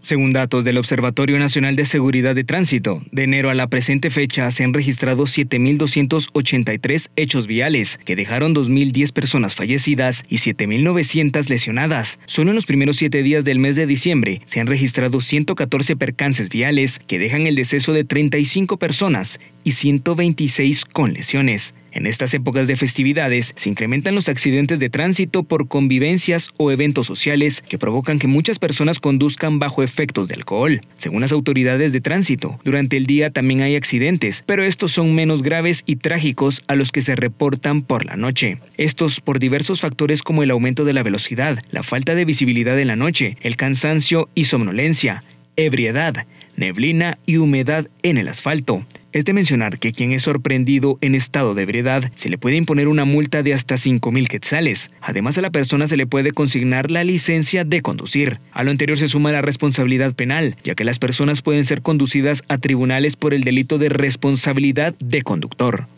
Según datos del Observatorio Nacional de Seguridad de Tránsito, de enero a la presente fecha se han registrado 7.283 hechos viales, que dejaron 2.010 personas fallecidas y 7.900 lesionadas. Solo en los primeros siete días del mes de diciembre se han registrado 114 percances viales, que dejan el deceso de 35 personas y 126 con lesiones. En estas épocas de festividades se incrementan los accidentes de tránsito por convivencias o eventos sociales que provocan que muchas personas conduzcan bajo efectos de alcohol. Según las autoridades de tránsito, durante el día también hay accidentes, pero estos son menos graves y trágicos a los que se reportan por la noche. Estos por diversos factores como el aumento de la velocidad, la falta de visibilidad en la noche, el cansancio y somnolencia, ebriedad, neblina y humedad en el asfalto, es de mencionar que quien es sorprendido en estado de ebriedad se le puede imponer una multa de hasta 5.000 quetzales. Además a la persona se le puede consignar la licencia de conducir. A lo anterior se suma la responsabilidad penal, ya que las personas pueden ser conducidas a tribunales por el delito de responsabilidad de conductor.